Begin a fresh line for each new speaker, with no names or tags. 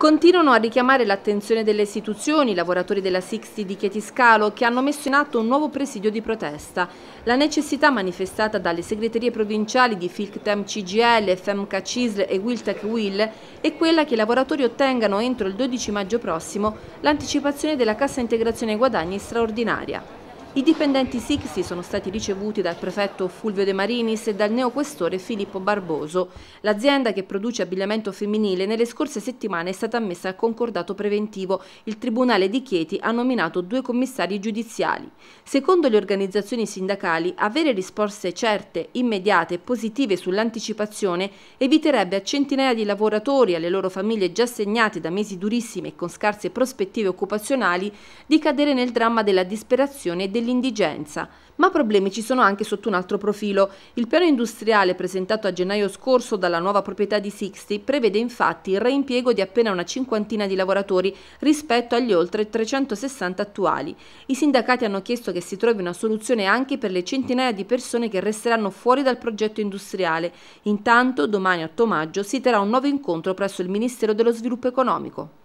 Continuano a richiamare l'attenzione delle istituzioni i lavoratori della Sixti di Chetiscalo che hanno messo in atto un nuovo presidio di protesta. La necessità manifestata dalle segreterie provinciali di FILCTEM CGL, FEMCA CISL e WILTEC Will è quella che i lavoratori ottengano entro il 12 maggio prossimo l'anticipazione della cassa integrazione guadagni straordinaria. I dipendenti Sixi sono stati ricevuti dal prefetto Fulvio De Marinis e dal neoquestore Filippo Barboso. L'azienda che produce abbigliamento femminile nelle scorse settimane è stata ammessa al concordato preventivo. Il Tribunale di Chieti ha nominato due commissari giudiziali. Secondo le organizzazioni sindacali, avere risposte certe, immediate e positive sull'anticipazione eviterebbe a centinaia di lavoratori e alle loro famiglie già segnate da mesi durissimi e con scarse prospettive occupazionali di cadere nel dramma della disperazione e dei dell'indigenza. Ma problemi ci sono anche sotto un altro profilo. Il piano industriale presentato a gennaio scorso dalla nuova proprietà di Sixty prevede infatti il reimpiego di appena una cinquantina di lavoratori rispetto agli oltre 360 attuali. I sindacati hanno chiesto che si trovi una soluzione anche per le centinaia di persone che resteranno fuori dal progetto industriale. Intanto domani 8 maggio si terrà un nuovo incontro presso il Ministero dello Sviluppo Economico.